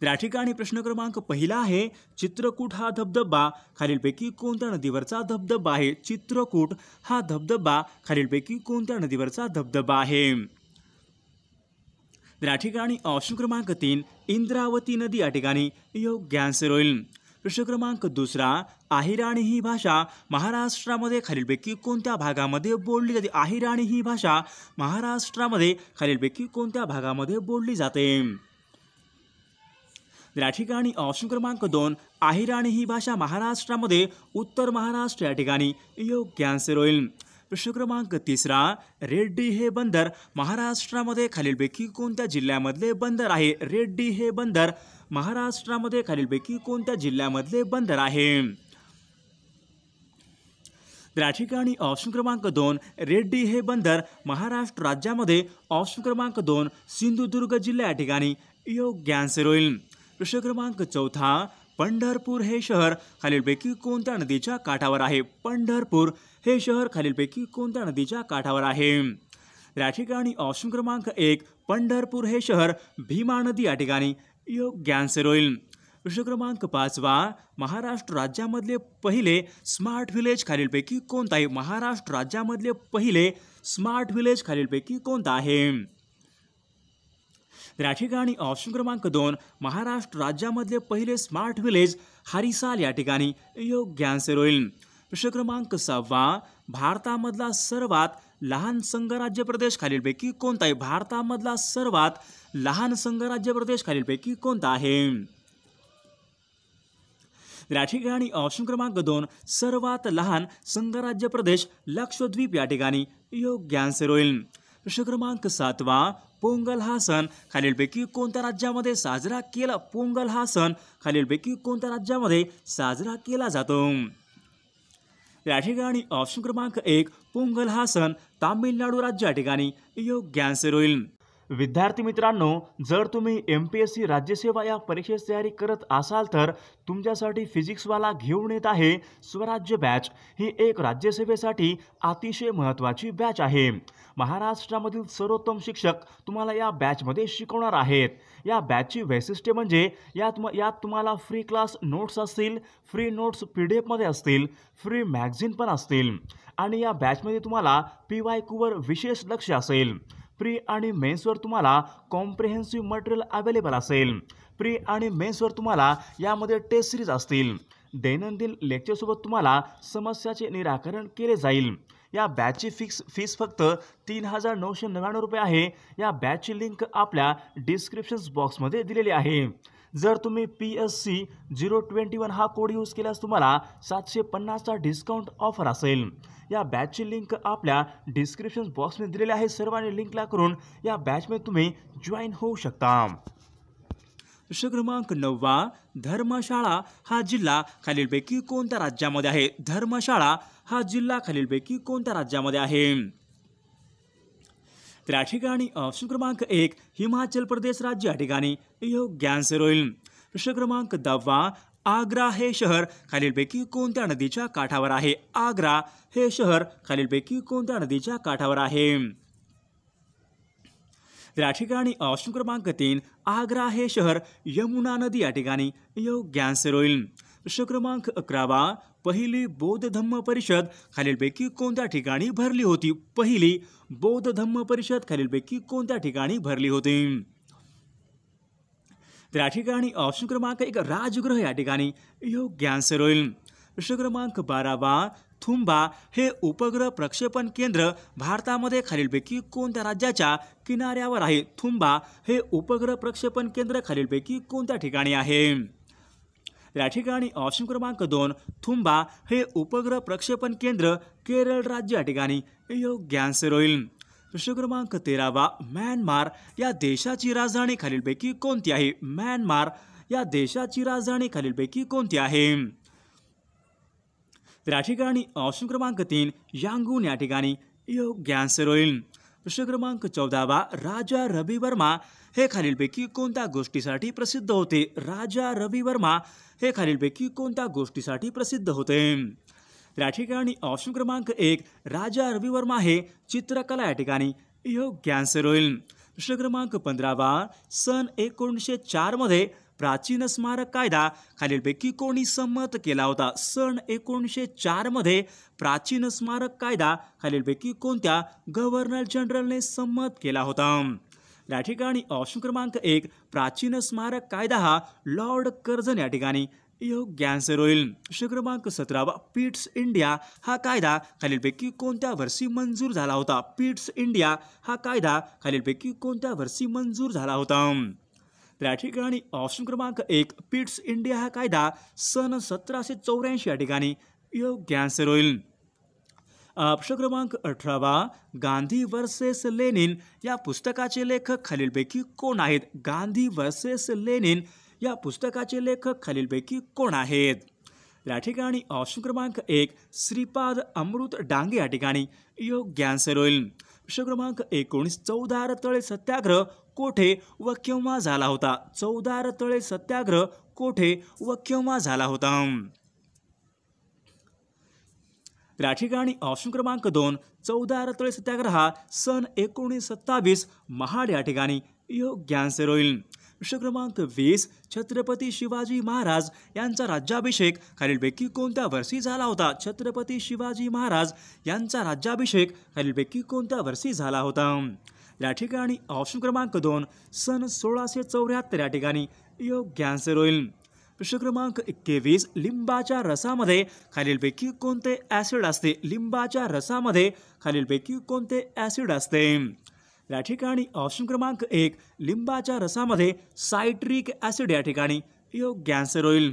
तर या ठिकाणी प्रश्न क्रमांक पहिला आहे चित्रकूट हा धबधबा खालीलपैकी कोणत्या नदीवरचा धबधबा आहे चित्रकूट हा धबधबा खालीलपैकी कोणत्या नदीवरचा धबधबा आहे तर या ठिकाणी ऑप्शन क्रमांक तीन इंद्रावती नदी या ठिकाणी योग्य आन्सर होईल प्रश्न क्रमांक दुसरा अहिराणी ही भाषा महाराष्ट्रामध्ये खालीलपैकी कोणत्या भागामध्ये बोलली जाते अहिराणी ही भाषा महाराष्ट्रामध्ये खालीलपैकी कोणत्या भागामध्ये बोलली जाते या ठिकाणी ऑप्शन क्रमांक दोन अहिराणी ही भाषा महाराष्ट्रामध्ये उत्तर महाराष्ट्र या ठिकाणी योग्य आन्सर होईल प्रश्न क्रमांक तिसरा रेड्डी हे बंदर महाराष्ट्रामध्ये खालीलपैकी कोणत्या जिल्ह्यामधले बंदर आहे रेड्डी हे बंदर महाराष्ट्रामध्ये खालीलपैकी कोणत्या जिल्ह्यामधले बंदर आहे या ठिकाणी ऑप्शन क्रमांक दोन रेड्डी हे बंदर महाराष्ट्र राज्यामध्ये ऑप्शन क्रमांक दोन सिंधुदुर्ग जिल्हा या ठिकाणी योग्य आन्सर होईल प्रश्न क्रमांक चौथा पंढरपूर हे शहर खालीलपैकी कोणत्या नदीच्या काठावर आहे पंढरपूर हे शहर खालीलपैकी कोणत्या नदीच्या काठावर आहे या ठिकाणी ऑप्शन क्रमांक एक पंढरपूर हे शहर भीमा नदी या ठिकाणी योग्य आन्सर होईल प्रश्न क्रमांक पाचवा महाराष्ट्र राज्यामधले पहिले स्मार्ट व्हिलेज खालीलपैकी कोणता आहे महाराष्ट्र राज्यामधले पहिले स्मार्ट व्हिलेज खालीलपैकी कोणता आहे तर ठिकाणी ऑप्शन क्रमांक दोन महाराष्ट्र राज्यामधले पहिले स्मार्ट व्हिलेज हरिसाल या ठिकाणी योग्य आन्सर होईल प्रश्न क्रमांक सहावा भारतामधला सर्वात लहान संघराज्य प्रदेश खालीलपैकी कोणता आहे भारतामधला सर्वात लहान संघराज्य प्रदेश खालीलपैकी कोणता आहे या ठिकाणी ऑप्शन क्रमांक दोन सर्वात लहान संघराज्य प्रदेश लक्षद्वीप या ठिकाणी योग्य आन्सर होईल प्रश्न क्रमांक सातवा पोंगल हा सण खालीलपैकी कोणत्या राज्यामध्ये साजरा केला पोंगल हा सण खालीलपैकी कोणत्या राज्यामध्ये साजरा केला जातो या ठिकाणी ऑप्शन क्रमांक एक पोंगल हा सण तामिळनाडू राज्य या ठिकाणी आन्सर होईल विद्यार्थी मित्रांनो जर तुम्ही एम पी एस सी राज्यसेवा या परीक्षेची तयारी करत असाल तर तुमच्यासाठी फिजिक्सवाला घेऊन येत आहे स्वराज्य बॅच ही एक राज्यसेवेसाठी अतिशय महत्त्वाची बॅच आहे महाराष्ट्रामधील सर्वोत्तम शिक्षक तुम्हाला या बॅचमध्ये शिकवणार आहेत या बॅचची वैशिष्ट्य म्हणजे यात यात तुम्हाला फ्री क्लास नोट्स असतील फ्री नोट्स पी डी एफमध्ये असतील फ्री मॅगझिन पण असतील आणि या बॅचमध्ये तुम्हाला पी वाय कूवर विशेष लक्ष असेल प्री आणि मेन्सवर तुम्हाला कॉम्प्रिहेन्सिव्ह मटेरियल अवेलेबल असेल प्री आणि मेन्सवर तुम्हाला यामध्ये टेस्ट सिरीज असतील दैनंदिन लेक्चरसोबत तुम्हाला समस्याचे निराकरण केले जाईल या बॅचची फिक्स फीस फक्त तीन हजार नऊशे नव्याण्णव रुपये आहे या बॅचची लिंक आपल्या डिस्क्रिप्शन्स बॉक्समध्ये दिलेली आहे जर तुम्ही P S C zero twenty one हा कोड यूज केल्यास तुम्हाला सातशे पन्नासचा डिस्काउंट ऑफर असेल या बॅचची लिंक आपल्या डिस्क्रिप्शन बॉक्समध्ये दिलेली आहे सर्वांनी लिंकला करून या बॅचमध्ये तुम्ही जॉईन होऊ शकता प्रश्न क्रमांक नववा धर्मशाळा हा जिल्हा खालीलपैकी कोणत्या राज्यामध्ये आहे धर्मशाळा हा जिल्हा खालीलपैकी कोणत्या राज्यामध्ये आहे त्या ठिकाणी ऑप्शन क्रमांक एक हिमाचल प्रदेश राज्य या ठिकाणी योग्य आन्सर होईल प्रश्न क्रमांक दहावा आग्रा हे शहर खालीलपैकी कोणत्या नदीच्या काठावर आहे आग्रा हे शहर खालीलपैकी कोणत्या नदीच्या काठावर आहे या ठिकाणी ऑप्शन क्रमांक तीन आग्रा हे शहर यमुना नदी या ठिकाणी योग्य आन्सर होईल प्रश्न क्रमांक अकरावा पहिली बौद्ध धम्म परिषद खालीलपैकी कोणत्या ठिकाणी भरली होती पहिली बौद्ध धम्म परिषद खालीलपैकी कोणत्या ठिकाणी भरली होती त्या ठिकाणी ऑप्शन क्रमांक एक राजगृह या ठिकाणी योग्य आन्सर होईल प्रश्न क्रमांक बारावा थुंबा हे उपग्रह प्रक्षेपण केंद्र भारतामध्ये खालीलपैकी कोणत्या राज्याच्या किनाऱ्यावर आहे थुंबा हे उपग्रह प्रक्षेपण केंद्र खालीलपैकी कोणत्या ठिकाणी आहे या ठिकाणी ऑप्शन क्रमांक दोन थुंबा हे उपग्रह प्रक्षेपण केंद्र केरळ राज्य या ठिकाणी योग्य आन्सर होईल प्रश्न क्रमांक तेरावा म्यानमार या देशाची राजधानी खालीलपैकी कोणती आहे म्यानमार या देशाची राजधानी खालीलपैकी कोणती आहे या ठिकाणी ऑप्शन क्रमांक तीन यांगून या ठिकाणी योग्य आन्सर होईल प्रश्न क्रमांक चौदावा राजा रवी वर्मा हे खालीलपैकी कोणत्या गोष्टीसाठी प्रसिद्ध होते राजा रवी वर्मा हे खालीलपैकी कोणत्या गोष्टीसाठी प्रसिद्ध होते या ठिकाणी ऑप्शन क्रमांक एक राजा रवी वर्मा हे चित्रकला या ठिकाणी योग्य आन्सर होईल प्रश्न क्रमांक पंधरावा सन एकोणीसशे चारमध्ये प्राचीन स्मारक कायदा खालीलपैकी कोणी संमत केला होता सन एकोणीसशे चारमध्ये प्राचीन स्मारक कायदा खालीलपैकी कोणत्या गव्हर्नर जनरलने संमत केला होता या ठिकाणी ऑप्शन क्रमांक एक प्राचीन स्मारक कायदा हा लॉर्ड कर्जन या ठिकाणी योग्य आन्सर होईल क्रमांक सतरावा पीट्स इंडिया हा कायदा खालीलपैकी कोणत्या वर्षी मंजूर झाला होता पीट्स इंडिया हा कायदा खालीलपैकी कोणत्या वर्षी मंजूर झाला होता त्या ठिकाणी ऑप्शन क्रमांक एक पिट्स इंडिया हा कायदा सन सतराशे चौऱ्याऐंशी या ठिकाणी योग्य आन्सर होईल प्रश्न क्रमांक अठरावा गांधी वर्सेस लेनिन या पुस्तकाचे लेखक खालीलपैकी कोण आहेत गांधी वर्सेस लेनिन या पुस्तकाचे लेखक खालीलपैकी कोण आहेत या ठिकाणी ऑप्शन क्रमांक एक श्रीपाद अमृत डांगे या ठिकाणी योग्य आन्सर होईल प्रश्न क्रमांक एकोणीस चौदा तळे सत्याग्रह कोठे व केव्हा झाला होता चौदा रतळे सत्याग्रह कोठे व केव्हा झाला होता या ठिकाणी ऑप्शन क्रमांक दोन चौदा रतळे सत्याग्रह हा सन एकोणीस सत्तावीस महाड या ठिकाणी योग्य आन्सर होईल प्रश्न क्रमांक वीस छत्रपती शिवाजी महाराज यांचा राज्याभिषेक खालीलपैकी कोणत्या वर्षी झाला होता छत्रपती शिवाजी महाराज यांचा राज्याभिषेक खालीलपैकी कोणत्या वर्षी झाला होता या ठिकाणी ऑप्शन क्रमांक दोन सन सोळाशे चौऱ्याहत्तर या ठिकाणी योग्य आन्सर होईल प्रश्न क्रमांक एकवीस लिंबाच्या रसामध्ये खालीलपैकी कोणते ॲसिड असते लिंबाच्या रसामध्ये खालीलपैकी कोणते ॲसिड असते या ठिकाणी ऑप्शन क्रमांक एक लिंबाच्या रसामध्ये सायट्रिक ॲसिड या ठिकाणी योग्य आन्सर होईल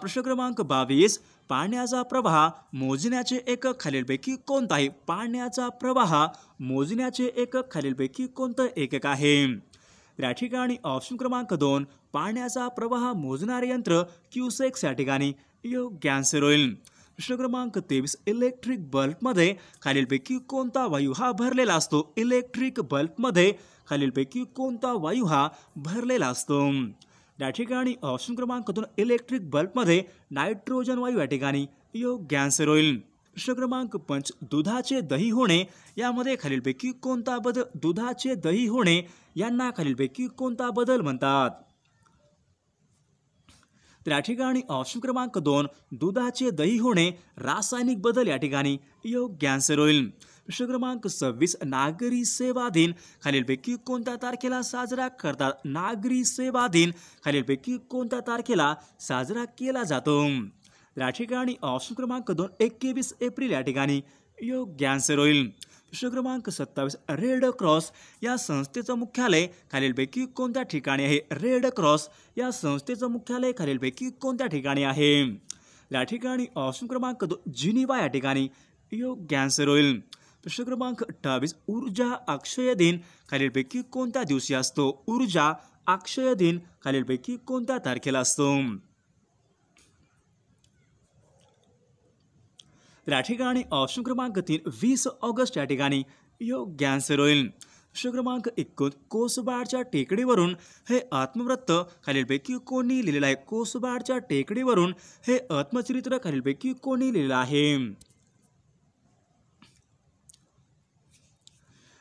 प्रश्न क्रमांक बावीस पाण्याचा प्रवाह मोजण्याचे एक खालीलपैकी कोणतं आहे पाण्याचा प्रवाह मोजण्याचे एक खालीलपैकी कोणतं एकक आहे या ठिकाणी ऑप्शन क्रमांक दोन पाण्याचा प्रवाह मोजणारे यंत्र क्युसेक्स या ठिकाणी योग्य आन्सर होईल प्रश्न क्रमांक तेवीस इलेक्ट्रिक बल्बमध्ये खालीलपैकी कोणता वायू हा भरलेला असतो इलेक्ट्रिक बल्बमध्ये खालीलपैकी कोणता वायू हा भरलेला असतो या ठिकाणी ऑप्शन क्रमांक दोन इलेक्ट्रिक बल्बमध्ये नायट्रोजन वायू या ठिकाणी योग्य आन्सर होईल प्रश्न क्रमांक पंच दुधाचे दही होणे यामध्ये खालीलपैकी कोणता बदल दुधाचे दही होणे यांना खालीलपैकी कोणता बदल म्हणतात तर या ठिकाणी ऑप्शन क्रमांक दोन दुधाचे दही होणे रासायनिक बदल या ठिकाणी योग्य आन्सर होईल प्रश्न क्रमांक सव्वीस नागरी सेवा दिन खालीलपैकी कोणत्या तारखेला साजरा करतात नागरी सेवा दिन खालीलपैकी कोणत्या तारखेला साजरा केला जातो या ठिकाणी ऑप्शन क्रमांक दोन एकवीस एप्रिल या ठिकाणी योग्य आन्सर होईल प्रश्न क्रमांक सत्तावीस रेड क्रॉस या संस्थेचं मुख्यालय खालीलपैकी कोणत्या ठिकाणी आहे रेड क्रॉस या संस्थेचं मुख्यालय खालीलपैकी कोणत्या ठिकाणी आहे या ठिकाणी ऑप्शन क्रमांक दोन जिनिवा या ठिकाणी योग्य आन्सर होईल प्रश्न क्रमांक अठ्ठावीस ऊर्जा अक्षय दिन खालीलपैकी कोणत्या दिवशी असतो ऊर्जा अक्षय दिन खालीलपैकी कोणत्या तारखेला असतो या ठिकाणी ऑप्शन क्रमांक तीन वीस ऑगस्ट या ठिकाणी योग्य आन्सर होईल प्रश्न क्रमांक एकोण कोसबाडच्या टेकडीवरून हे आत्मव्रत खालीलपैकी कोणी लिहिलेलं आहे कोसबाडच्या टेकडीवरून हे आत्मचरित्र खालीलपैकी कोणी लिहिलेलं आहे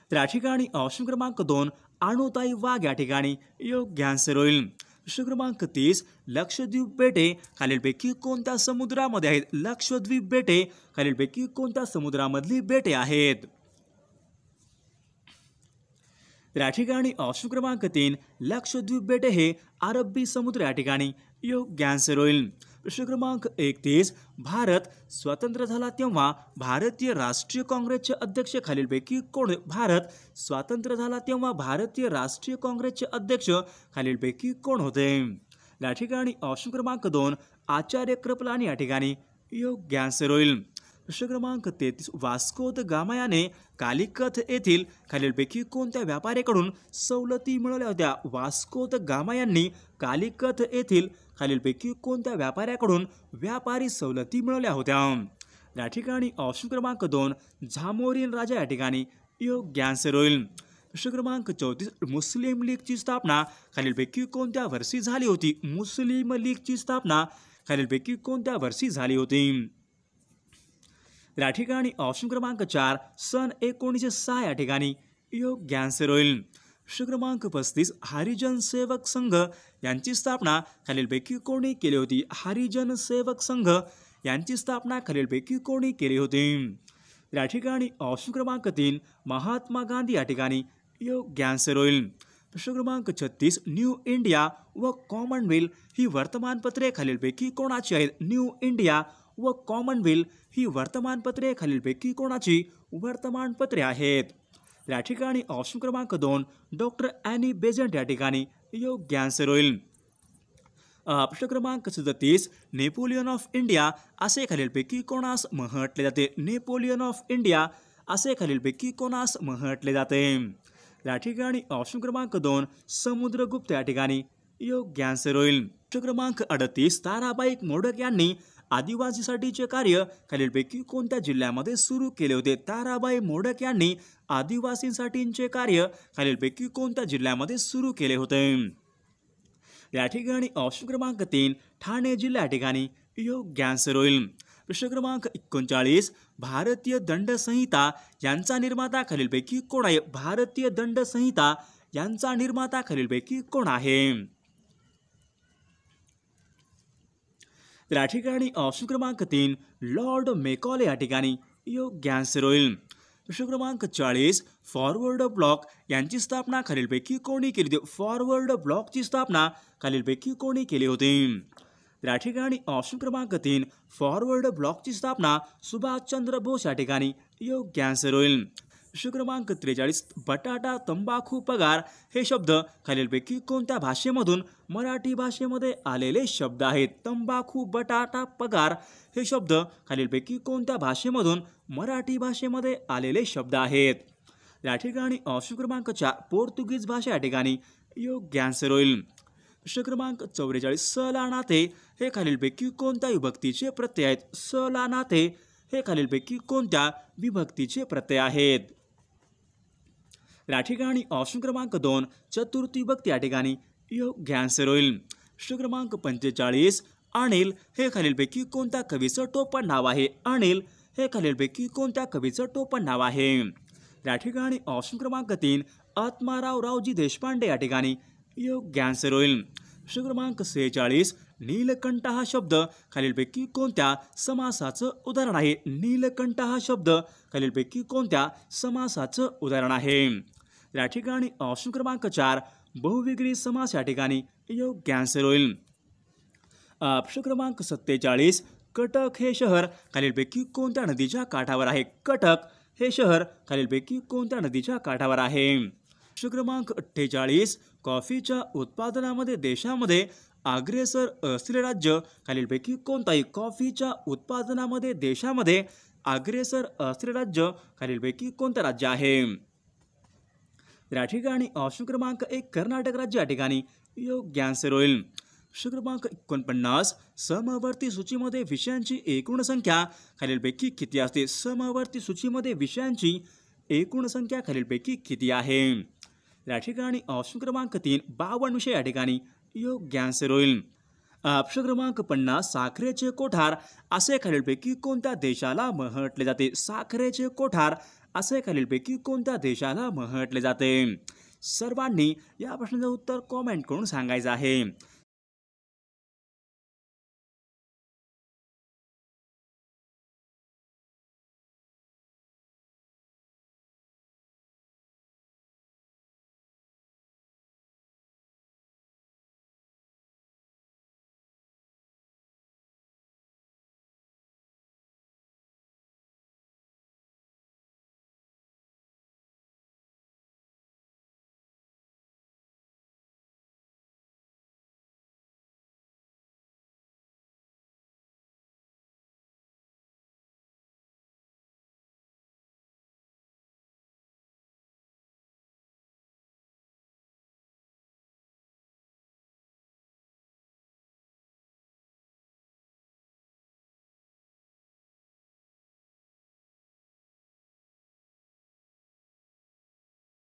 त्या ठिकाणी ऑप्शन क्रमांक दोन अणुताई वाघ या ठिकाणी योग्य आन्सर होईल प्रश्न क्रमांक तीस लक्षद्वीप बेटे खालीलपैकी कोणत्या समुद्रामध्ये आहेत लक्षद्वीप बेटे खालीलपैकी कोणत्या समुद्रामधली बेटे आहेत या ठिकाणी ऑप्शन क्रमांक तीन लक्षद्वीप बेटे हे अरबी समुद्र या ठिकाणी योग्य आन्सर होईल प्रश्न क्रमांक एकतीस भारत स्वतंत्र झाला तेव्हा भारतीय राष्ट्रीय काँग्रेसचे अध्यक्ष खालीलपैकी कोण भारत स्वातंत्र्य झाला तेव्हा भारतीय राष्ट्रीय काँग्रेसचे अध्यक्ष खालीलपैकी कोण होते या ठिकाणी ऑप्शन क्रमांक दोन आचार्य कृपलानी या ठिकाणी योग्य आन्सर होईल प्रश्न क्रमांक तेहतीस वास्को द गामा याने कालिकथ येथील खालीलपैकी कोणत्या व्यापाऱ्याकडून सवलती मिळवल्या होत्या वास्को द गामा यांनी कालिकथ येथील खालीलपैकी कोणत्या व्यापाऱ्याकडून व्यापारी सवलती मिळवल्या होत्या या ठिकाणी ऑप्शन क्रमांक दोन झामोरीन राजा या ठिकाणी योग्य आन्सर होईल प्रश्न क्रमांक चौतीस मुस्लिम लीगची स्थापना खालीलपैकी कोणत्या वर्षी झाली होती मुस्लिम लीगची स्थापना खालीलपैकी कोणत्या वर्षी झाली होती या ठिकाणी ऑप्शन क्रमांक चार सन एकोणीसशे सहा या ठिकाणी योग आन्सर होईल क्रमांक पस्तीस हरिजन सेवक संघ यांची स्थापना खालीलपैकी कोणी केली होती हरिजन सेवक संघ यांची स्थापना खालीलपैकी कोणी केली होती या ठिकाणी ऑप्शन क्रमांक तीन महात्मा गांधी या ठिकाणी योग्य आन्सर होईल प्रश्न क्रमांक छत्तीस न्यू इंडिया व कॉमनवेल्थ ही वर्तमानपत्रे खालीलपैकी कोणाची आहेत न्यू इंडिया व कॉमनवेल ही वर्तमानपत्रे खालीलपैकी कोणाची वर्तमानपत्रे आहेत या ठिकाणी ऑप्शन क्रमांक दोन डॉक्टर ॲनी बेजंट या ठिकाणी योग्य आन्सर होईल प्रश्न क्रमांक सदतीस नेपोलियन ऑफ इंडिया असे खालीलपैकी कोणास म्हटले जाते नेपोलियन ऑफ इंडिया असे खालीलपैकी कोणास म्हटले जाते या ठिकाणी ऑप्शन क्रमांक दोन समुद्रगुप्त या ठिकाणी योग्य आन्सर होईल क्रमांक अडतीस ताराबाई मोडक यांनी आदिवासीसाठीचे कार्य खालीलपैकी कोणत्या जिल्ह्यामध्ये सुरू केले होते ताराबाई मोडक यांनी आदिवासींसाठीचे कार्य खालीलपैकी कोणत्या जिल्ह्यामध्ये सुरू केले होते या ठिकाणी ऑप्शन क्रमांक तीन ठाणे जिल्ह्या ठिकाणी योग्य आन्सर होईल प्रश्न क्रमांक एकोणचाळीस भारतीय दंड संहिता यांचा निर्माता खालीलपैकी कोण आहे भारतीय दंड संहिता यांचा निर्माता खालीलपैकी कोण आहे तर या ठिकाणी ऑप्शन क्रमांक तीन लॉर्ड मेकॉल या ठिकाणी योग्य आन्सर होईल प्रश्न क्रमांक चाळीस फॉरवर्ड ब्लॉक यांची स्थापना खालीलपैकी कोणी केली होती फॉरवर्ड ब्लॉकची स्थापना खालीलपैकी कोणी केली होती तर या ठिकाणी ऑप्शन क्रमांक तीन फॉरवर्ड ब्लॉकची स्थापना सुभाषचंद्र बोस या ठिकाणी योग्य आन्सर होईल शुक्रमांक त्रेचाळीस बटाटा तंबाखू पगार हे शब्द खालीलपैकी कोणत्या भाषेमधून मराठी भाषेमध्ये आलेले शब्द आहेत तंबाखू बटाटा पगार हे शब्द खालीलपैकी कोणत्या भाषेमधून मराठी भाषेमध्ये आलेले शब्द आहेत या ठिकाणी अशुक्रमांकच्या पोर्तुगीज भाषा या ठिकाणी योग्य आन्सर होईल प्रश्न क्रमांक चौवेचाळीस सला हे खालीलपैकी कोणत्या विभक्तीचे प्रत्यय आहेत सला हे खालीलपैकी कोणत्या विभक्तीचे प्रत्यय आहेत या ठिकाणी ऑप्शन क्रमांक दोन चतुर्थी भक्त या ठिकाणी योग्य आन्सर होईल प्रश्न क्रमांक पंचेचाळीस अनिल हे खालीलपैकी कोणत्या कवीचं टोपण नाव आहे अनिल हे खालीलपैकी कोणत्या कवीचं टोपण नाव आहे या ठिकाणी ऑप्शन क्रमांक तीन आत्माराव रावजी देशपांडे या ठिकाणी योग्य आन्सर होईल प्रश्न क्रमांक सेहेचाळीस नीलकंठ हा शब्द खालीलपैकी कोणत्या समासाचं उदाहरण आहे नीलकंठ हा शब्द खालीलपैकी कोणत्या समासाचं उदाहरण आहे या ठिकाणी ऑप्शन क्रमांक चार बहुविग्री समास या ठिकाणी योग्य आन्सर होईल ऑप्शन क्रमांक सत्तेचाळीस कटक हे शहर खालीलपैकी कोणत्या नदीच्या काठावर आहे कटक हे शहर खालीलपैकी कोणत्या नदीच्या काठावर आहे ऑप्शन क्रमांक अठ्ठेचाळीस कॉफीच्या उत्पादनामध्ये देशामध्ये अग्रेसर असलेले राज्य खालीलपैकी कोणताही कॉफीच्या उत्पादनामध्ये देशामध्ये अग्रेसर असलेले राज्य खालीलपैकी कोणतं राज्य आहे त्या ठिकाणी ऑप्शन क्रमांक एक कर्नाटक राज्य या ठिकाणी आन्सर होईल प्रश्न क्रमांक एकोणपन्नास समवर्ती सूचीमध्ये विषयांची एकूण संख्या खालीलपैकी किती असते समवर्ती सूचीमध्ये विषयांची एकूण संख्या खालीलपैकी किती आहे या ठिकाणी ऑप्शन क्रमांक तीन बावन्न विषय या ठिकाणी आन्सर होईल ऑप्शन क्रमांक पन्नास साखरेचे कोठार असे खालीलपैकी कोणत्या देशाला म्हटले जाते साखरेचे कोठार असे खालीलपैकी कोणत्या देशाला म्हटले जाते सर्वांनी या प्रश्नाचं उत्तर कॉमेंट करून सांगायचं आहे